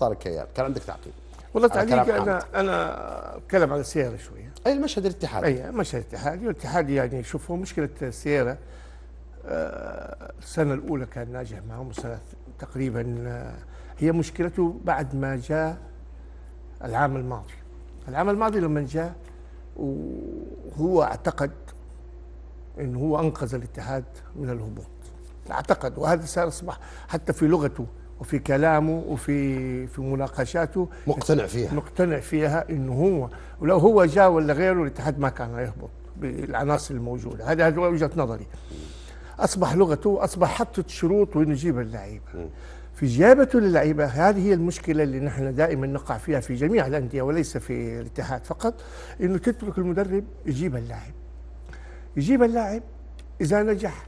طارق كيال كان عندك تعقيب والله تعليق انا انا اتكلم على السياره شويه اي المشهد الاتحادي اي مشهد الاتحادي الاتحادي يعني شوف هو مشكله السياره آه، السنه الاولى كان ناجح معهم السنه تقريبا آه، هي مشكلته بعد ما جاء العام الماضي العام الماضي لما جاء وهو اعتقد انه هو انقذ الاتحاد من الهبوط اعتقد وهذا صار اصبح حتى في لغته وفي كلامه وفي في مناقشاته مقتنع فيها مقتنع فيها انه هو ولو هو جاء ولا غيره الاتحاد ما كان يهبط بالعناصر الموجوده هذه وجهه نظري اصبح لغته اصبح حطت شروط وين يجيب اللعيبه في جابته للعيبه هذه هي المشكله اللي نحن دائما نقع فيها في جميع الانديه وليس في الاتحاد فقط انه تترك المدرب يجيب اللاعب يجيب اللاعب اذا نجح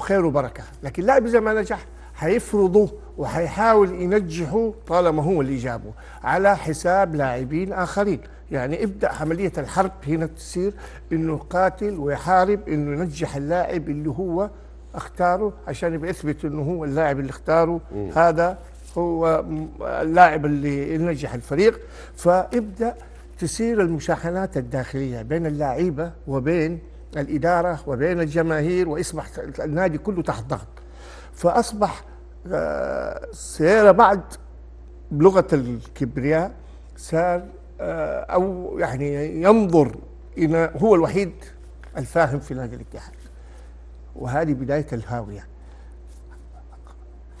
خير وبركه لكن اللاعب اذا ما نجح هيفرضوا وهيحاول ينجحه طالما هو اللي جابه على حساب لاعبين اخرين يعني ابدا عمليه الحرب هنا تصير انه قاتل ويحارب انه ينجح اللاعب اللي هو اختاره عشان يثبت انه هو اللاعب اللي اختاره م. هذا هو اللاعب اللي ينجح الفريق فابدا تصير المشاحنات الداخليه بين اللعيبه وبين الاداره وبين الجماهير واصبح النادي كله تحت ضغط فاصبح آه، سيارة بعد بلغة الكبرياء صار آه، أو يعني ينظر إلى هو الوحيد الفاهم في نادي الاتحاد وهذه بداية الهاوية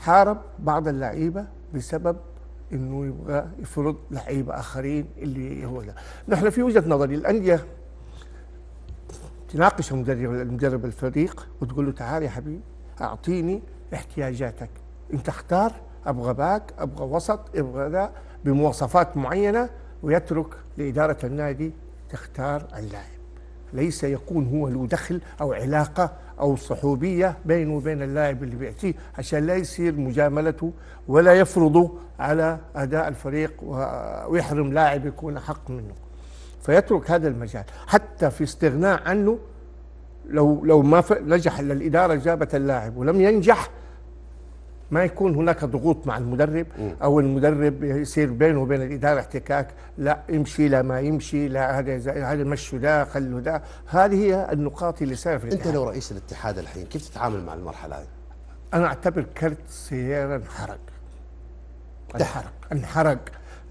حارب بعض اللعيبة بسبب انه يبغى يفرض لعيبه اخرين اللي هو ده نحن في وجهه نظري الانديه تناقش المدرب المدرب الفريق وتقول له تعال يا حبيبي اعطيني احتياجاتك انت اختار ابغى باك ابغى وسط ابغى ذا بمواصفات معينه ويترك لاداره النادي تختار اللاعب ليس يكون هو له دخل او علاقه او صحوبيه بينه وبين اللاعب اللي بياتيه عشان لا يصير مجاملته ولا يفرضه على اداء الفريق ويحرم لاعب يكون احق منه فيترك هذا المجال حتى في استغناء عنه لو لو ما نجح الاداره جابت اللاعب ولم ينجح ما يكون هناك ضغوط مع المدرب او المدرب يصير بينه وبين الاداره احتكاك لا امشي لا ما يمشي لا هذا هذا مشوا ده خلوا ده هذه هي النقاط اللي صار في الاتحاد انت لو رئيس الاتحاد الحين كيف تتعامل مع المرحله هذه؟ انا اعتبر كرت سياره انحرق انحرق انحرق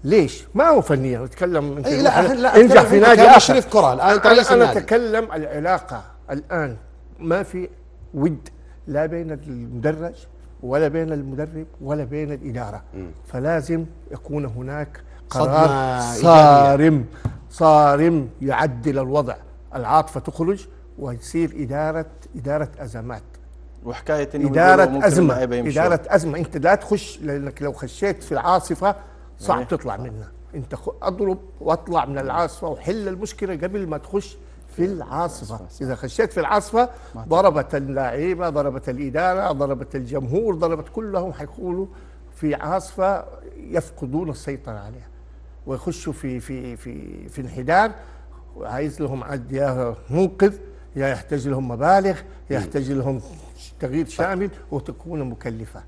ليش؟ ما هو فنيا اتكلم انت أي لا, لا انجح في نادي اشرف كره الان انت رئيس انا اتكلم العلاقه الان ما في ود لا بين المدرج ولا بين المدرب ولا بين الإدارة م. فلازم يكون هناك قرار صارم صارم يعدل الوضع العاطفة تخرج ويصير إدارة إدارة أزمات وحكاية إنه إدارة أزمة إدارة أزمة أنت لا تخش لأنك لو خشيت في العاصفة صعب إيه. تطلع منها أنت أضرب وأطلع من العاصفة وحل المشكلة قبل ما تخش في العاصفة إذا خشيت في العاصفة ضربت اللعيبة ضربت الإدارة ضربت الجمهور ضربت كلهم حيكونوا في عاصفة يفقدون السيطرة عليها ويخشوا في في في في انحدار عايز لهم عد يا منقذ يا يحتاج لهم مبالغ يحتاج لهم تغيير شامل وتكون مكلفة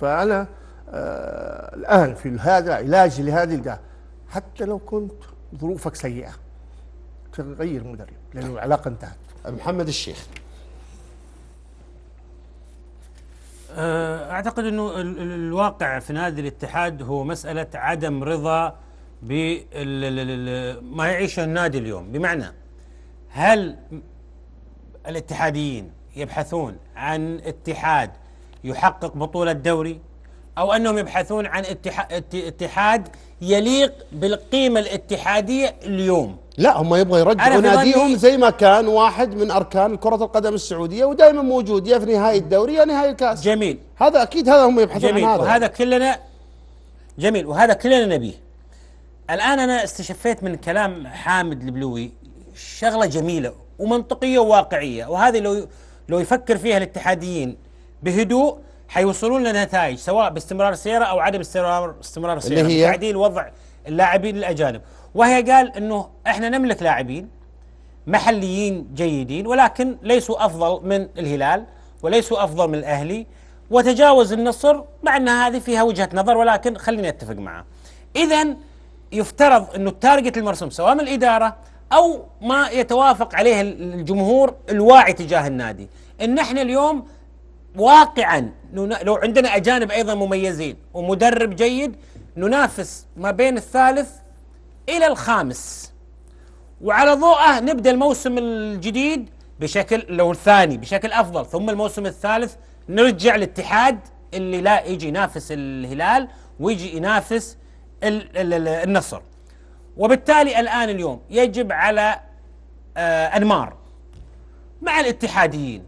فأنا آه الآن في هذا علاج لهذه حتى لو كنت ظروفك سيئة تغير مدرب لأنه العلاقة انتهت محمد الشيخ أه، اعتقد انه الواقع في نادي الاتحاد هو مساله عدم رضا بما يعيشه النادي اليوم بمعنى هل الاتحاديين يبحثون عن اتحاد يحقق بطوله دوري أو أنهم يبحثون عن اتحاد يليق بالقيمة الاتحادية اليوم لا هم يبغى يرجعوا ناديهم زي ما كان واحد من اركان كره القدم السعوديه ودائما موجود يا في نهايه الدوري يا نهايه الكاس جميل هذا اكيد هذا هم يبحثون جميل عن هذا وهذا كلنا جميل وهذا كلنا نبيه الان انا استشفيت من كلام حامد البلوي شغله جميله ومنطقيه وواقعيه وهذه لو لو يفكر فيها الاتحاديين بهدوء حيوصلون لنتائج سواء باستمرار السيارة أو عدم استمرار استمرار السيارة هي تعديل يعني وضع اللاعبين الأجانب وهي قال أنه إحنا نملك لاعبين محليين جيدين ولكن ليسوا أفضل من الهلال وليسوا أفضل من الأهلي وتجاوز النصر مع أن هذه فيها وجهة نظر ولكن خليني أتفق معه إذا يفترض أنه التارجت المرسوم سواء من الإدارة أو ما يتوافق عليه الجمهور الواعي تجاه النادي ان احنا اليوم واقعا لو عندنا اجانب ايضا مميزين ومدرب جيد ننافس ما بين الثالث الى الخامس وعلى ضوءه نبدا الموسم الجديد بشكل لو الثاني بشكل افضل ثم الموسم الثالث نرجع الاتحاد اللي لا يجي ينافس الهلال ويجي ينافس النصر وبالتالي الان اليوم يجب على آه، انمار مع الاتحاديين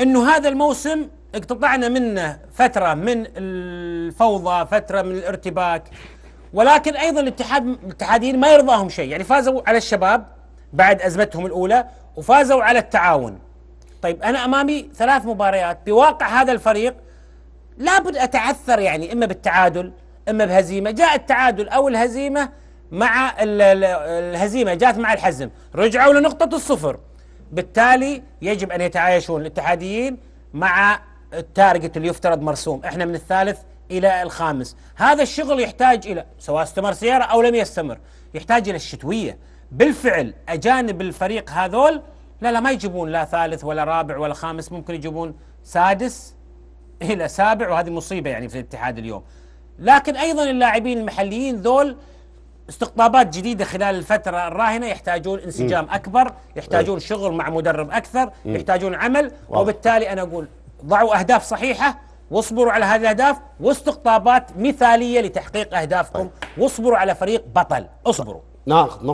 انه هذا الموسم اقتطعنا منه فترة من الفوضى فترة من الارتباك ولكن أيضا الاتحاد الاتحاديين ما يرضاهم شيء يعني فازوا على الشباب بعد أزمتهم الأولى وفازوا على التعاون طيب أنا أمامي ثلاث مباريات بواقع هذا الفريق لابد أتعثر يعني إما بالتعادل إما بهزيمة جاء التعادل أو الهزيمة مع الهزيمة جاءت مع الحزم رجعوا لنقطة الصفر بالتالي يجب أن يتعايشون الاتحاديين مع التارجت اللي يفترض مرسوم احنا من الثالث الى الخامس هذا الشغل يحتاج الى سواء استمر سياره او لم يستمر يحتاج الى الشتويه بالفعل اجانب الفريق هذول لا لا ما يجيبون لا ثالث ولا رابع ولا خامس ممكن يجيبون سادس الى سابع وهذه مصيبه يعني في الاتحاد اليوم لكن ايضا اللاعبين المحليين ذول استقطابات جديده خلال الفتره الراهنه يحتاجون انسجام م. اكبر يحتاجون شغل مع مدرب اكثر م. يحتاجون عمل وبالتالي انا اقول ضعوا أهداف صحيحة واصبروا على هذه الأهداف واستقطابات مثالية لتحقيق أهدافكم طيب. واصبروا على فريق بطل اصبروا ناخذ